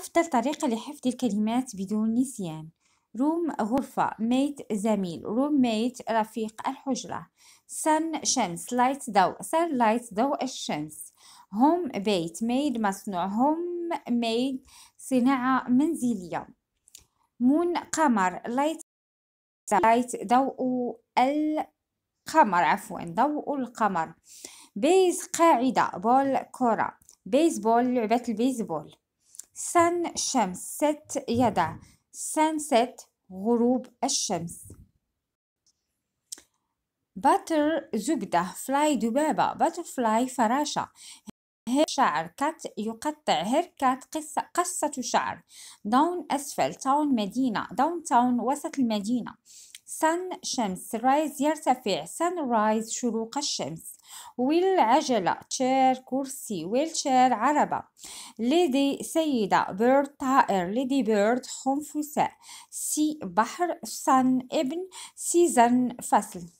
أفضل طريقة لحفظ الكلمات بدون نسيان روم غرفة ميت زميل روم ميت رفيق الحجرة سن شمس لايت ضوء لايت ضوء الشمس هوم بيت ميد مصنوع هوم ميد صناعة منزلية مون قمر لايت light ضوء القمر عفوا ضوء القمر بيز قاعدة بول كرة بيسبول لعبة البيسبول سن شمس ست يدع sunset غروب الشمس باتر زبدة فلاي دبابة فلاي فراشة هير شعر كات يقطع هير قصة, قصة شعر داون أسفل تاون مدينة داون تاون وسط المدينة سن شمس رايز يرتفع سن رايز شروق الشمس ويل عجلة تشير كرسي ويل تشير عربة لدي سيدة بيرد طائر لدي بيرد خنفساء سي بحر سن ابن سيزن فصل